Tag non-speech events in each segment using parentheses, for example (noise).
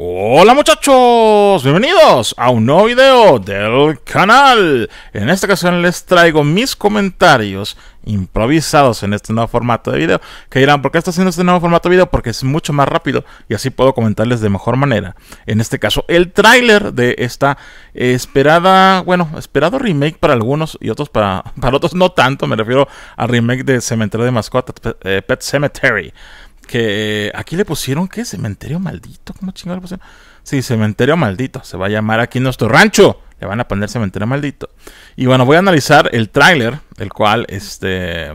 Hola muchachos, bienvenidos a un nuevo video del canal. En esta ocasión les traigo mis comentarios improvisados en este nuevo formato de video. Que dirán, ¿por qué estoy haciendo este nuevo formato de video? Porque es mucho más rápido y así puedo comentarles de mejor manera. En este caso, el tráiler de esta esperada, bueno, esperado remake para algunos y otros para, (laughs) para otros no tanto. Me refiero al remake de Cementerio de Mascotas, eh, Pet Cemetery que eh, aquí le pusieron, ¿qué? Cementerio maldito. ¿Cómo chingados le pusieron? Sí, cementerio maldito. Se va a llamar aquí nuestro rancho. Le van a poner cementerio maldito. Y bueno, voy a analizar el tráiler, el cual, este...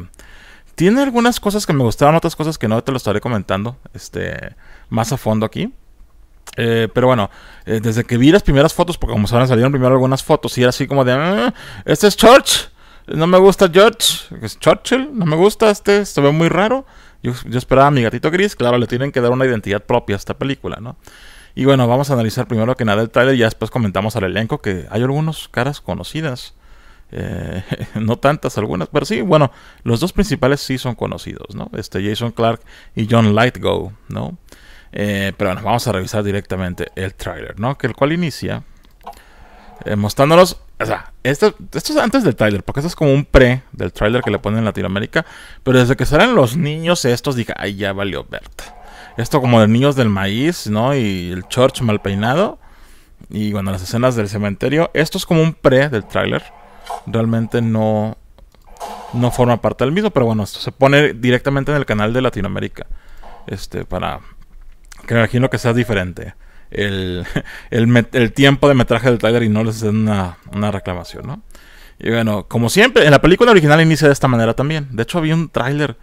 Tiene algunas cosas que me gustaron, otras cosas que no, te lo estaré comentando este, más a fondo aquí. Eh, pero bueno, eh, desde que vi las primeras fotos, porque como saben salieron primero algunas fotos y era así como de, ah, este es Church, no me gusta George, es Churchill, no me gusta este, se ve muy raro. Yo, esperaba a mi gatito gris, claro, le tienen que dar una identidad propia a esta película, ¿no? Y bueno, vamos a analizar primero que nada el tráiler y ya después comentamos al elenco que hay algunas caras conocidas. Eh, (laughs) no tantas algunas, pero sí, bueno, los dos principales sí son conocidos, ¿no? Este Jason Clark y John Lightgo, ¿no? Eh, pero bueno, vamos a revisar directamente el tráiler, ¿no? Que el cual inicia eh, mostrándonos o sea, esto, es antes del tráiler, porque esto es como un pre del tráiler que le ponen en Latinoamérica. Pero desde que salen los niños estos, dije, ay, ya valió Berta. Esto como de niños del maíz, ¿no? Y el church mal peinado. Y bueno, las escenas del cementerio. Esto es como un pre del tráiler. Realmente no, no forma parte del mismo, pero bueno, esto se pone directamente en el canal de Latinoamérica. Este, para que me imagino que sea diferente el, tiempo de metraje del trailer y no les den una, reclamación, Y bueno, como siempre, en la película original inicia de esta manera también. De hecho, había un tráiler,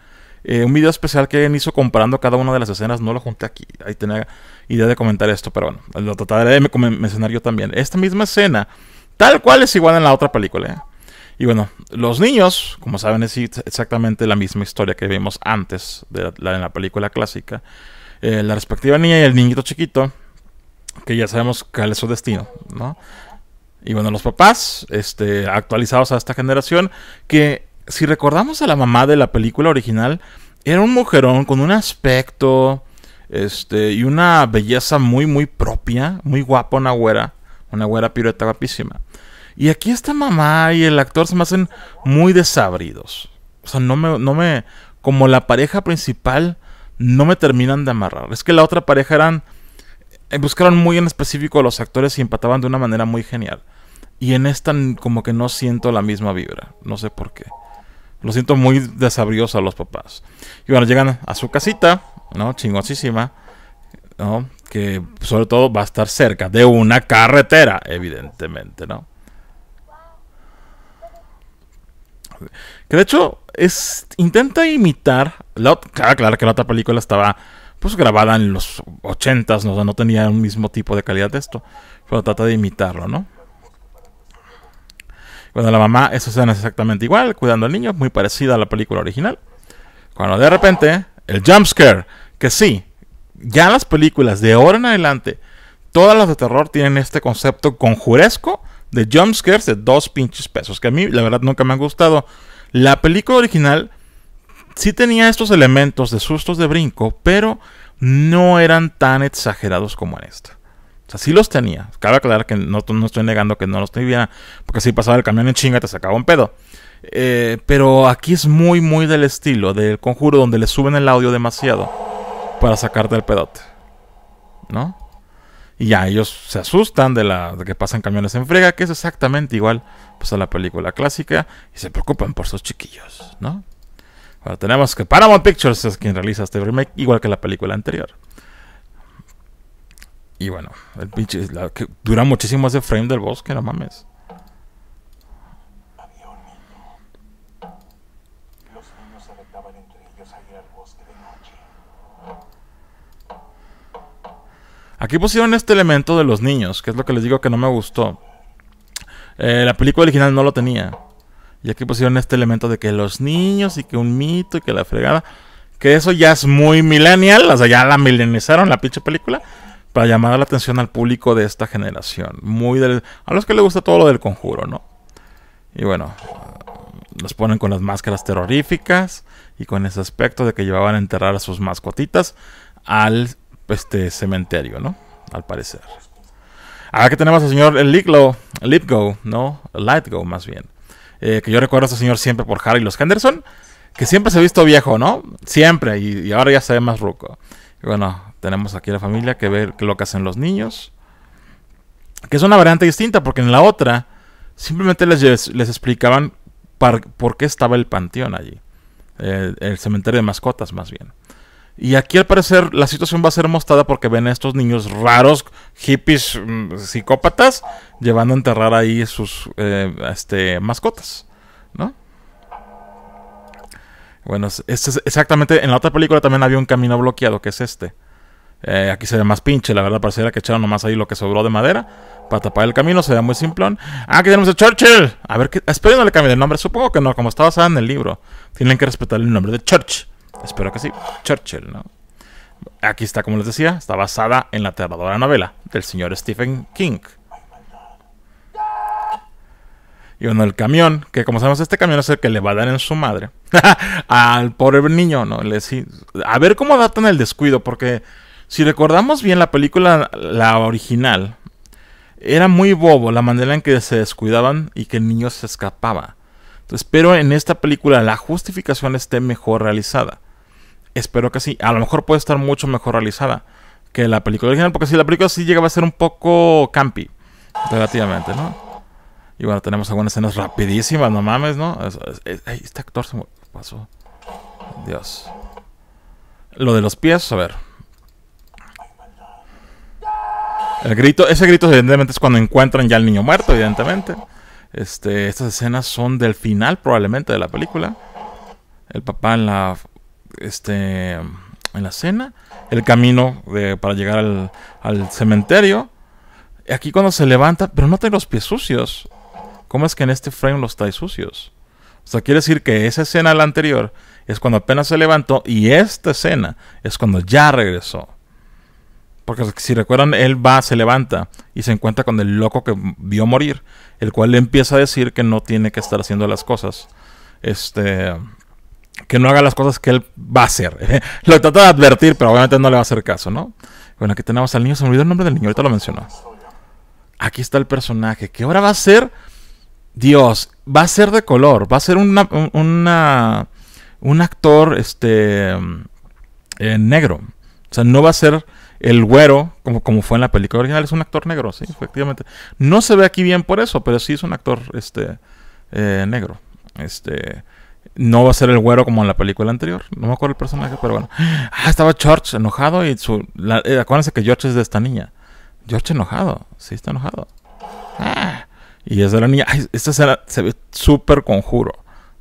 eh, un video especial que hizo comparando cada una de las escenas. No lo junté aquí, ahí tenía idea de comentar esto, pero bueno, lo trataré de mencionar yo también. Esta misma escena, tal cual es igual en la otra película. ¿eh? Y bueno, los niños, como saben, es exactamente la misma historia que vimos antes de la, en la película clásica. Eh, la respectiva niña y el niñito chiquito que ya sabemos cuál es su destino, ¿no? Y bueno, los papás, este, actualizados a esta generación, que si recordamos a la mamá de la película original, era un mujerón con un aspecto este, y una belleza muy, muy propia, muy guapa, una güera, una güera pirueta guapísima. Y aquí esta mamá y el actor se me hacen muy desabridos. O sea, no me, no me, como la pareja principal, no me terminan de amarrar. Es que la otra pareja eran eh, buscaron muy en específico a los actores y empataban de una manera muy genial. Y en esta como que no siento la misma vibra, no sé por qué. Lo siento muy desabrioso a los papás. Y bueno, llegan a su casita, ¿no? Chingosísima, ¿no? Que sobre todo va a estar cerca de una carretera, evidentemente, ¿no? Que de hecho es, intenta imitar. La, claro, claro que la otra película estaba pues grabada en los 80 ¿no? no tenía el mismo tipo de calidad de esto, pero trata de imitarlo, ¿no? Cuando la mamá, esa escena es exactamente igual, cuidando al niño, muy parecida a la película original. Cuando de repente, el jumpscare, que sí, ya las películas de ahora en adelante, todas las de terror tienen este concepto conjuresco de jumpscares de dos pinches pesos, que a mí la verdad nunca me han gustado. La película original sí tenía estos elementos de sustos de brinco, pero no eran tan exagerados como en esta. O sea, sí los tenía. Cabe aclarar que no, estoy negando que no los tuviera, porque si pasaba el camión en chinga te sacaba un pedo. Eh, pero aquí es muy, muy del estilo del conjuro donde le suben el audio demasiado para sacarte el pedote. ¿No? Y ya ellos se asustan de, la, de que pasan camiones en frega, que es exactamente igual pues, a la película clásica, y se preocupan por sus chiquillos, ¿no? tenemos que Paramount Pictures es quien realiza este remake, igual que la película anterior. Y bueno, el pinche que dura muchísimo ese frame del bosque, no mames. Aquí pusieron este elemento de los niños, que es lo que les digo que no me gustó. Eh, la película original no lo tenía. Y aquí pusieron este elemento de que los niños y que un mito y que la fregada. Que eso ya es muy millennial, o sea, ya la milenizaron la pinche película para llamar la atención al público de esta generación. Muy a los que les gusta todo lo del conjuro, ¿no? Y bueno, los ponen con las máscaras terroríficas y con ese aspecto de que llevaban a enterrar a sus mascotitas al este cementerio, ¿no? Al parecer. Ahora que tenemos al señor el Lipgo, ¿no? Lightgo más bien. Eh, que yo recuerdo a este señor siempre por Harry los Henderson, que siempre se ha visto viejo, ¿no? Siempre, y, ahora ya se ve más ruco. bueno, tenemos aquí la familia que ver qué lo que hacen los niños. Que es una variante distinta, porque en la otra simplemente les, explicaban por qué estaba el panteón allí. Eh, el cementerio de mascotas, más bien. Y aquí al parecer la situación va a ser mostrada porque ven a estos niños raros, hippies, mm, psicópatas, llevando a enterrar ahí sus eh, este, mascotas, ¿no? Bueno, es exactamente, en la otra película también había un camino bloqueado, que es este. Eh, aquí se ve más pinche, la verdad, pareciera que echaron nomás ahí lo que sobró de madera para tapar el camino, se ve muy simplón. Ah, aquí tenemos a Churchill. A ver, esperen no le cambien el nombre, supongo que no, como estaba en el libro, tienen que respetar el nombre de Churchill. Espero que sí. Churchill, ¿no? Aquí está, como les decía, está basada en la aterradora novela del señor Stephen King. Y bueno, el camión, que como sabemos, este camión es el que le va a dar en su madre (laughs) al pobre niño, ¿no? Le, a ver cómo adaptan el descuido, porque si recordamos bien la película, la original, era muy bobo la manera en que se descuidaban y que el niño se escapaba. Entonces, pero en esta película la justificación esté mejor realizada. Espero que sí. A lo mejor puede estar mucho mejor realizada que la película original, porque si la película sí llega a ser un poco campi, relativamente, ¿no? Y bueno, tenemos algunas escenas rapidísimas, no mames, ¿no? este actor se pasó. Dios. Lo de los pies, a ver. El grito, ese grito evidentemente es cuando encuentran ya al niño muerto, evidentemente. Este, estas escenas son del final probablemente de la película. El papá en la este, en la cena, el camino para llegar al, al cementerio. Aquí cuando se levanta, pero no tiene los pies sucios. ¿Cómo es que en este frame los trae sucios? O sea, quiere decir que esa escena, la anterior, es cuando apenas se levantó y esta escena es cuando ya regresó. Porque si recuerdan, él va, se levanta y se encuentra con el loco que vio morir, el cual le empieza a decir que no tiene que estar haciendo las cosas. Este, que no haga las cosas que él va a hacer. (laughs) lo trata de advertir, pero obviamente no le va a hacer caso, ¿no? Bueno, aquí tenemos al niño, se me olvidó el nombre del niño, ahorita lo mencionó. Aquí está el personaje, que ahora va a ser Dios, va a ser de color, va a ser una, un actor este, eh, negro. O sea, no va a ser el güero, como, como fue en la película original, es un actor negro, sí, efectivamente. No se ve aquí bien por eso, pero sí es un actor este, eh, negro. Este, no va a ser el güero como en la película anterior. No me acuerdo el personaje, pero bueno. Ah, estaba George enojado y su. La, eh, acuérdense que George es de esta niña. George enojado, sí está enojado. Ah, y es de la niña. esta escena se ve súper conjuro,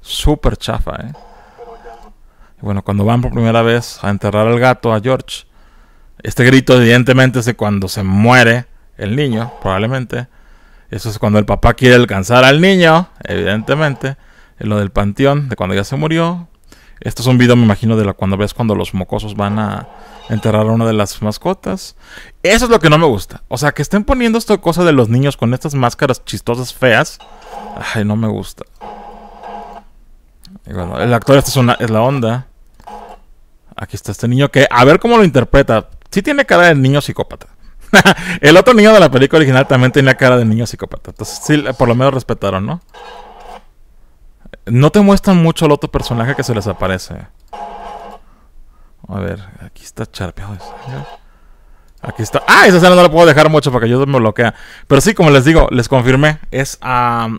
súper chafa, ¿eh? bueno, cuando van por primera vez a enterrar al gato a George, este grito evidentemente es cuando se muere el niño, probablemente. Eso es cuando el papá quiere alcanzar al niño, evidentemente. Eh, lo del panteón, de cuando ya se murió. Esto es un video, me imagino, de la, cuando ves cuando los mocosos van a enterrar a una de las mascotas. Eso es lo que no me gusta. O sea, que estén poniendo esta cosa de los niños con estas máscaras chistosas, feas. Ay, no me gusta. el actor, esta es, es la onda. Aquí está este niño que, a ver cómo lo interpreta. Sí tiene cara de niño psicópata. (laughs) el otro niño de la película original también tenía cara de niño psicópata. Entonces, sí, por lo menos respetaron, ¿no? No te muestran mucho al otro personaje que se les aparece. A ver, aquí está charpeado. Aquí está. Ah, esa escena no la puedo dejar mucho porque yo me bloquea. Pero sí, como les digo, les confirmé. Es,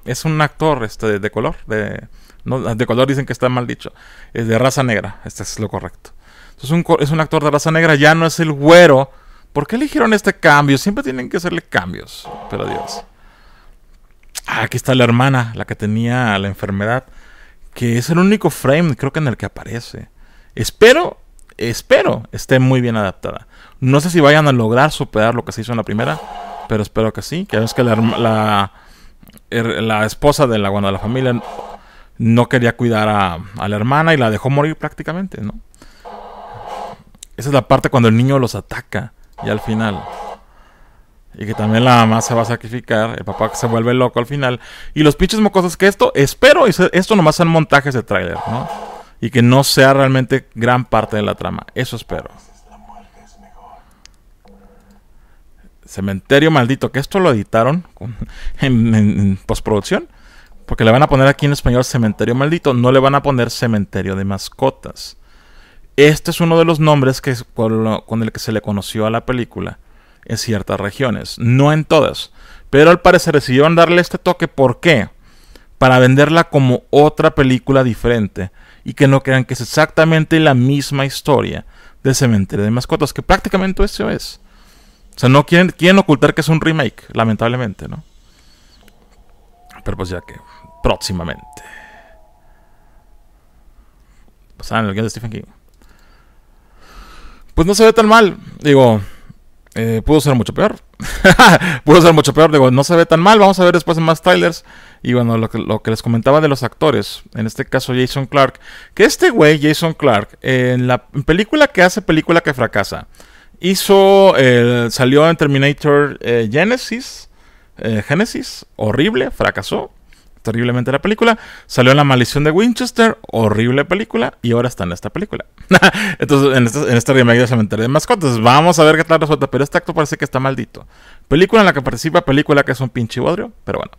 es un actor este, de color. De, de color dicen que está mal dicho. Es de raza negra. Este es lo correcto. Entonces es un actor de raza negra. Ya no es el güero. ¿Por qué eligieron este cambio? Siempre tienen que hacerle cambios. Pero Dios. Ah, aquí está la hermana, la que tenía la enfermedad. Que es el único frame, creo que en el que aparece. Espero, espero, esté muy bien adaptada. No sé si vayan a lograr superar lo que se hizo en la primera, pero espero que sí. Que es que la, er, la, esposa de la, la familia no quería cuidar a, a, la hermana y la dejó morir prácticamente, ¿no? Esa es la parte cuando el niño los ataca, y al final y que también la mamá se va a sacrificar, el papá que se vuelve loco al final. Y los pinches mocosos que esto, espero, esto nomás son montajes de tráiler, ¿no? Y que no sea realmente gran parte de la trama. Eso espero. Cementerio maldito, que esto lo editaron (laughs) en, postproducción. Porque le van a poner aquí en español cementerio maldito, no le van a poner cementerio de mascotas. Este es uno de los nombres que, con el que se le conoció a la película en ciertas regiones, no en todas. Pero al parecer decidieron darle este toque, ¿por qué? Para venderla como otra película diferente y que no crean que es exactamente la misma historia de Cementerio de Mascotas, que prácticamente eso es. O sea, no quieren, ocultar que es un remake, lamentablemente, ¿no? Pero pues ya que próximamente. el de Stephen King. Pues no se ve tan mal. Digo, eh, pudo ser mucho peor. (laughs) pudo ser mucho peor. Digo, no se ve tan mal. Vamos a ver después en más trailers. Y bueno, lo que, les comentaba de los actores. En este caso, Jason Clark. Que este güey, Jason Clark, en la película que hace, película que fracasa. Hizo, eh, salió en Terminator eh, Genesis. Genesis, horrible, fracasó terriblemente la película. Salió La Maldición de Winchester, horrible película, y ahora está en esta película. (laughs) Entonces, en este, en este remake de Cementerio de Mascotas, vamos a ver qué tal resulta, pero este acto parece que está maldito. Película en la que participa, película que es un pinche bodrio, pero bueno.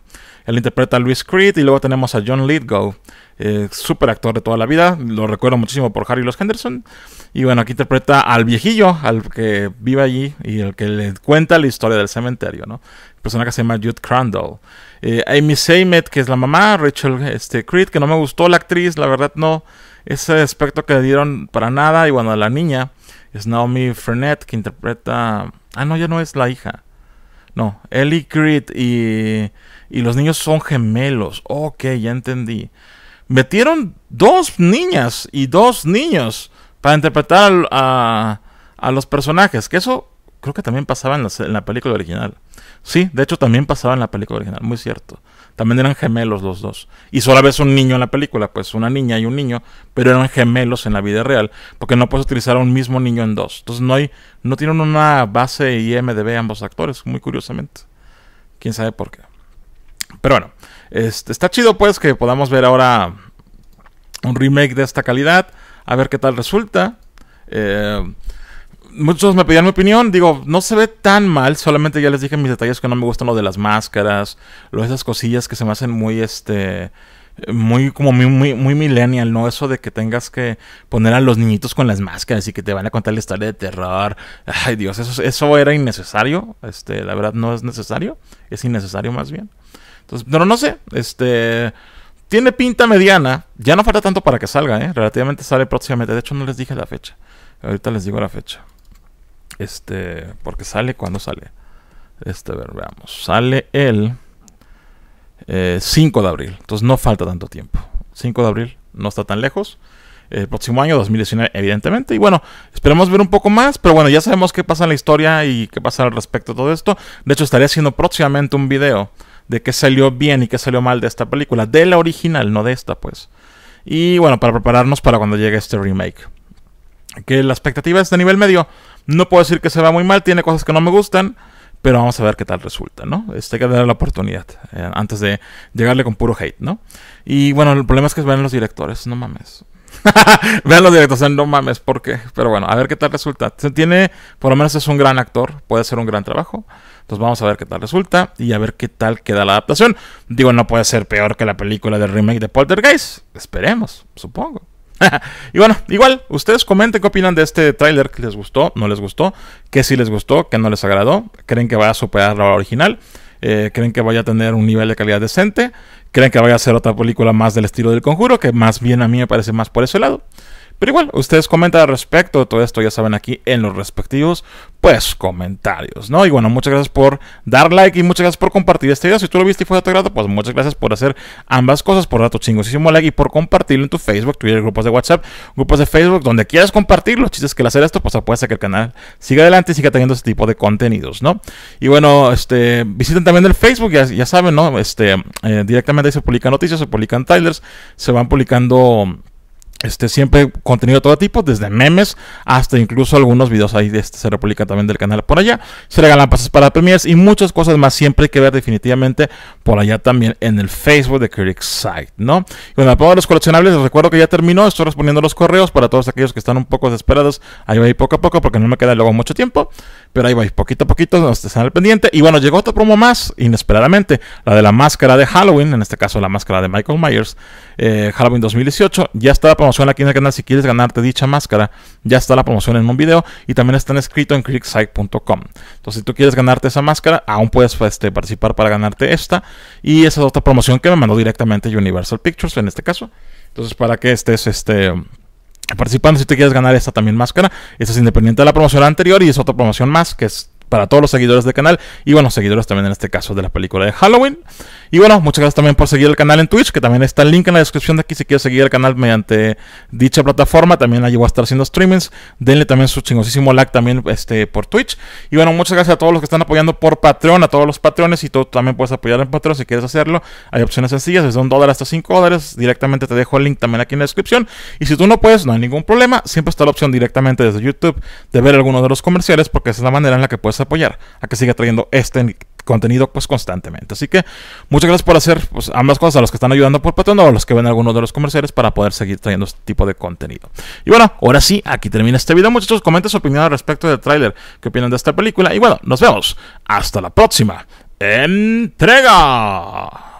Él interpreta a Luis Creed y luego tenemos a John Lithgow, eh, super actor de toda la vida, lo recuerdo muchísimo por Harry Los Henderson. Y bueno, aquí interpreta al viejillo, al que vive allí y el que le cuenta la historia del cementerio, ¿no? Persona que se llama Jude Crandall. Eh, Amy Seymet, que es la mamá, Rachel este, Creed, que no me gustó la actriz, la verdad no, ese aspecto que le dieron para nada. Y bueno, la niña es Naomi Frenet, que interpreta... Ah, no, ya no es la hija. No, Ellie Creed y, los niños son gemelos. Ok, ya entendí. Metieron dos niñas y dos niños para interpretar a, los personajes. Que eso creo que también pasaba en la película original. Sí, de hecho también pasaba en la película original, muy cierto. También eran gemelos los dos. Y sola ves un niño en la película, pues una niña y un niño, pero eran gemelos en la vida real, porque no puedes utilizar a un mismo niño en dos. Entonces no hay, no tienen una base IMDB ambos actores, muy curiosamente. Quién sabe por qué. Pero bueno, este, está chido pues que podamos ver ahora un remake de esta calidad, a ver qué tal resulta. Eh, muchos me pedían mi opinión. Digo, no se ve tan mal. Solamente ya les dije mis detalles que no me gustan lo de las máscaras. Lo de esas cosillas que se me hacen muy este. Muy como muy, muy, millennial, ¿no? Eso de que tengas que poner a los niñitos con las máscaras y que te van a contar la historia de terror. Ay Dios, eso, eso era innecesario. Este, la verdad no es necesario. Es innecesario más bien. Entonces, pero no sé. Este tiene pinta mediana. Ya no falta tanto para que salga, ¿eh? Relativamente sale próximamente. De hecho, no les dije la fecha. Ahorita les digo la fecha. Este, porque sale cuando sale. Este, a ver, veamos. Sale el 5 eh, de abril. Entonces no falta tanto tiempo. 5 de abril no está tan lejos. El próximo año, 2019, evidentemente. Y bueno, esperemos ver un poco más. Pero bueno, ya sabemos qué pasa en la historia y qué pasa al respecto de todo esto. De hecho, estaré haciendo próximamente un video de qué salió bien y qué salió mal de esta película. De la original, no de esta, pues. Y bueno, para prepararnos para cuando llegue este remake. Que la expectativa es de nivel medio. No puedo decir que se va muy mal, tiene cosas que no me gustan, pero vamos a ver qué tal resulta, ¿no? Este hay que darle la oportunidad eh, antes de llegarle con puro hate, ¿no? Y bueno, el problema es que ven los directores, no mames. (laughs) Vean los directores, no mames, ¿por Pero bueno, a ver qué tal resulta. Se Tiene, por lo menos es un gran actor, puede ser un gran trabajo. Entonces vamos a ver qué tal resulta y a ver qué tal queda la adaptación. Digo, no puede ser peor que la película del remake de Poltergeist. Esperemos, supongo. (laughs) y bueno, igual, ustedes comenten qué opinan de este tráiler, que les gustó, no les gustó, que sí les gustó, que no les agradó, creen que va a superar la original, eh, creen que vaya a tener un nivel de calidad decente, creen que vaya a ser otra película más del estilo del conjuro, que más bien a mí me parece más por ese lado. Pero igual, ustedes comentan al respecto de todo esto, ya saben, aquí en los respectivos, pues, comentarios, ¿no? Y bueno, muchas gracias por dar like y muchas gracias por compartir este video. Si tú lo viste y fue de tu grado, pues muchas gracias por hacer ambas cosas, por dar tu chingosísimo like y por compartirlo en tu Facebook, Twitter, grupos de WhatsApp, grupos de Facebook, donde quieras compartirlo. Chistes que al hacer esto, pues apuesta que el canal siga adelante y siga teniendo este tipo de contenidos, ¿no? Y bueno, este, visiten también el Facebook, ya, saben, ¿no? Este, eh, directamente ahí se publican noticias, se publican trailers, se van publicando este, siempre contenido de todo tipo, desde memes hasta incluso algunos videos ahí de este, se también del canal por allá. Se regalan pases para premiers y muchas cosas más siempre hay que ver definitivamente por allá también en el Facebook de Critic Site, ¿no? Y bueno, el de los coleccionables, les recuerdo que ya terminó, estoy respondiendo los correos para todos aquellos que están un poco desesperados. Ahí voy poco a poco porque no me queda luego mucho tiempo, pero ahí voy poquito a poquito, Donde están al pendiente. Y bueno, llegó otra promo más, inesperadamente, la de la máscara de Halloween, en este caso la máscara de Michael Myers, eh, Halloween 2018, ya estaba promo aquí en el canal si quieres ganarte dicha máscara. Ya está la promoción en un video y también está escrito en clicksite.com. Entonces, si tú quieres ganarte esa máscara, aún puedes pues, este, participar para ganarte esta. Y esa es otra promoción que me mandó directamente Universal Pictures en este caso. Entonces, para que estés este, participando, si te quieres ganar esta también máscara, esta es independiente de la promoción anterior y es otra promoción más que es para todos los seguidores del canal y bueno, seguidores también en este caso de la película de Halloween. Y bueno, muchas gracias también por seguir el canal en Twitch, que también está el link en la descripción de aquí si quieres seguir el canal mediante dicha plataforma. También la llevo a estar haciendo streamings. Denle también su chingosísimo like también este, por Twitch. Y bueno, muchas gracias a todos los que están apoyando por Patreon, a todos los patrones. Y tú también puedes apoyar en Patreon si quieres hacerlo. Hay opciones sencillas, desde un dólar hasta cinco dólares. Directamente te dejo el link también aquí en la descripción. Y si tú no puedes, no hay ningún problema. Siempre está la opción directamente desde YouTube de ver alguno de los comerciales, porque esa es la manera en la que puedes apoyar a que siga trayendo este contenido pues constantemente. Así que muchas gracias por hacer pues, ambas cosas a los que están ayudando por Patreon o a los que ven algunos de los comerciales para poder seguir trayendo este tipo de contenido. Y bueno, ahora sí, aquí termina este video. Muchachos, comenten su opinión al respecto del tráiler, qué opinan de esta película. Y bueno, nos vemos. Hasta la próxima. Entrega.